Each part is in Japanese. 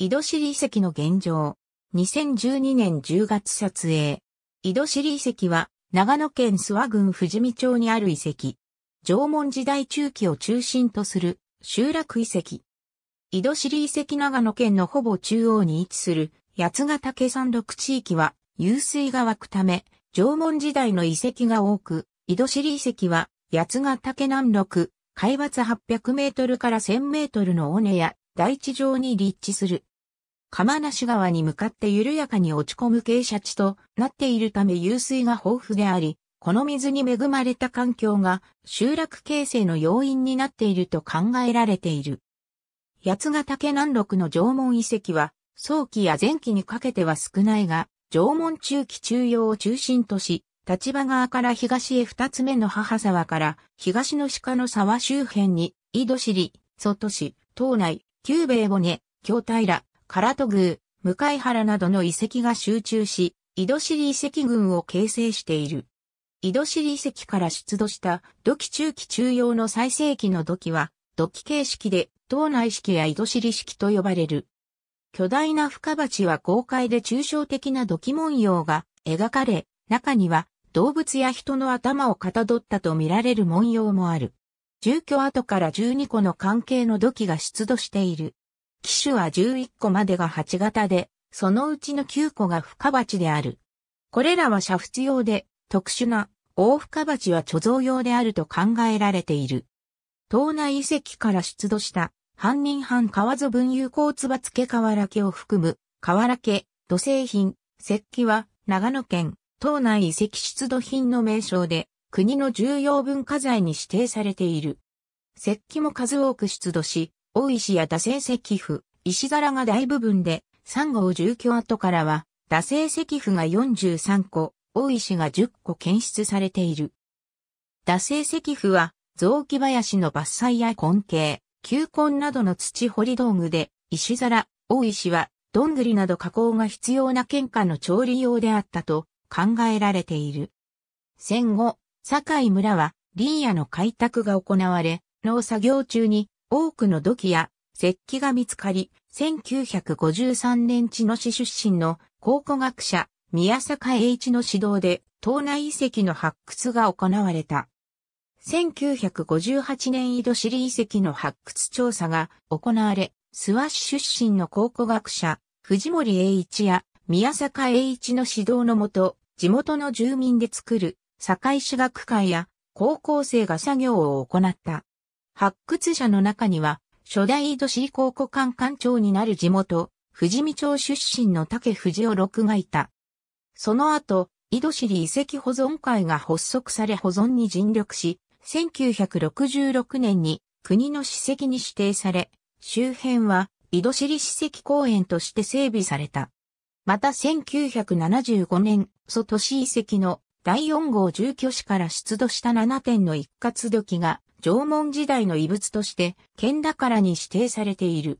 井戸尻遺跡の現状。2012年10月撮影。井戸尻遺跡は、長野県諏訪郡富士見町にある遺跡。縄文時代中期を中心とする集落遺跡。井戸尻遺跡長野県のほぼ中央に位置する八ヶ岳山麓地域は、湧水が湧くため、縄文時代の遺跡が多く、井戸尻遺跡は、八ヶ岳南麓、海抜800メートルから1000メートルの尾根や大地上に立地する釜無川に向かって緩やかに落ち込む傾斜地となっているため湧水が豊富であり、この水に恵まれた環境が集落形成の要因になっていると考えられている。八ヶ岳南麓の縄文遺跡は、早期や前期にかけては少ないが、縄文中期中央を中心とし、立場側から東へ二つ目の母沢から東の鹿の沢周辺に、井戸尻、外市、島内、旧米骨、京平、唐戸宮、向原などの遺跡が集中し、井戸尻遺跡群を形成している。井戸尻遺跡から出土した土器中期中用の最盛期の土器は、土器形式で、島内式や井戸尻式と呼ばれる。巨大な深鉢は豪快で抽象的な土器文様が描かれ、中には動物や人の頭をかたどったと見られる文様もある。住居跡から12個の関係の土器が出土している。機種は11個までが8型で、そのうちの9個が深鉢である。これらは煮沸用で、特殊な大深鉢は貯蔵用であると考えられている。島内遺跡から出土した、半人半川ぞ分有効つばつけ瓦家を含む、瓦家、土製品、石器は、長野県、島内遺跡出土品の名称で、国の重要文化財に指定されている。石器も数多く出土し、大石や多生石符、石皿が大部分で、3号住居跡からは、多生石符が43個、大石が10個検出されている。多生石符は、雑木林の伐採や根茎、球根などの土掘り道具で、石皿、大石は、どんぐりなど加工が必要な喧嘩の調理用であったと考えられている。戦後、堺村は林野の開拓が行われ、農作業中に多くの土器や石器が見つかり、1953年千野市出身の考古学者、宮坂栄一の指導で、島内遺跡の発掘が行われた。1958年井戸尻遺跡の発掘調査が行われ、諏訪市出身の考古学者、藤森栄一や宮坂栄一の指導のもと、地元の住民で作る堺市学会や高校生が作業を行った。発掘者の中には、初代井戸市考古館館長になる地元、富士見町出身の竹藤尾六がいた。その後、井戸市遺跡保存会が発足され保存に尽力し、1966年に国の史跡に指定され、周辺は井戸尻史跡公園として整備された。また1975年、祖都市遺跡の第4号住居市から出土した7点の一括土器が縄文時代の遺物として県らに指定されている。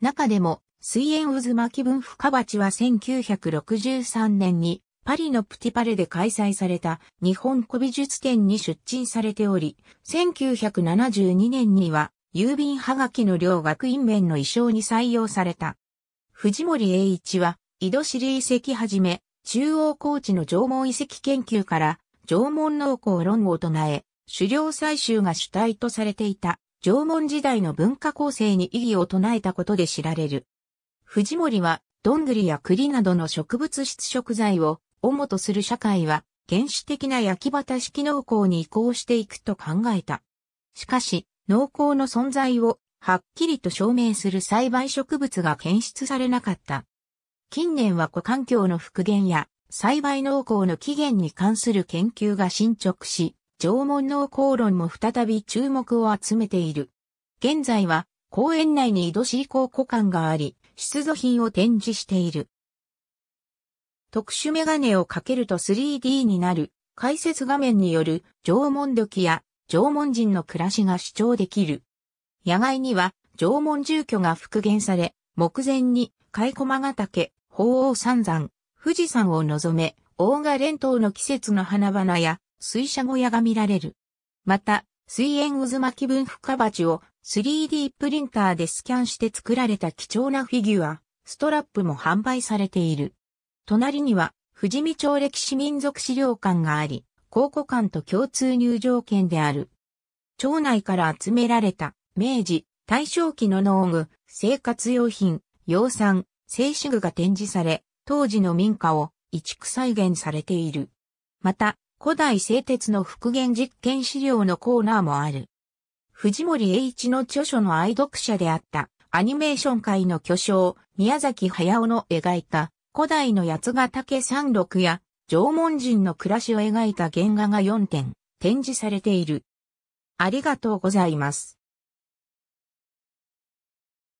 中でも水煙渦巻文深鉢は1963年にパリのプティパレで開催された日本古美術展に出陳されており、1972年には郵便はがきの両学院面の衣装に採用された。藤森栄一は、井戸尻遺跡はじめ、中央高地の縄文遺跡研究から縄文農耕論を唱え、狩猟採集が主体とされていた縄文時代の文化構成に意義を唱えたことで知られる。藤森は、どんぐりや栗などの植物質食材を主とする社会は、原始的な焼き畑式農耕に移行していくと考えた。しかし、農耕の存在をはっきりと証明する栽培植物が検出されなかった。近年は湖環境の復元や栽培農耕の起源に関する研究が進捗し、縄文農耕論も再び注目を集めている。現在は公園内に井戸市工古館があり、出土品を展示している。特殊メガネをかけると 3D になる解説画面による縄文土器や縄文人の暮らしが主張できる。野外には縄文住居が復元され、目前に貝駒ヶ岳、鳳凰三山、富士山を望め、大賀連島の季節の花々や水車小屋が見られる。また、水煙渦巻き分深鉢を 3D プリンターでスキャンして作られた貴重なフィギュア、ストラップも販売されている。隣には、富士見町歴史民族資料館があり、考古館と共通入場券である。町内から集められた、明治、大正期の農具、生活用品、養蚕、静止具が展示され、当時の民家を移築再現されている。また、古代製鉄の復元実験資料のコーナーもある。藤森栄一の著書の愛読者であったアニメーション界の巨匠、宮崎駿の描いた古代の八ヶ岳山麓や縄文人の暮らしを描いた原画が4点展示されている。ありがとうございます。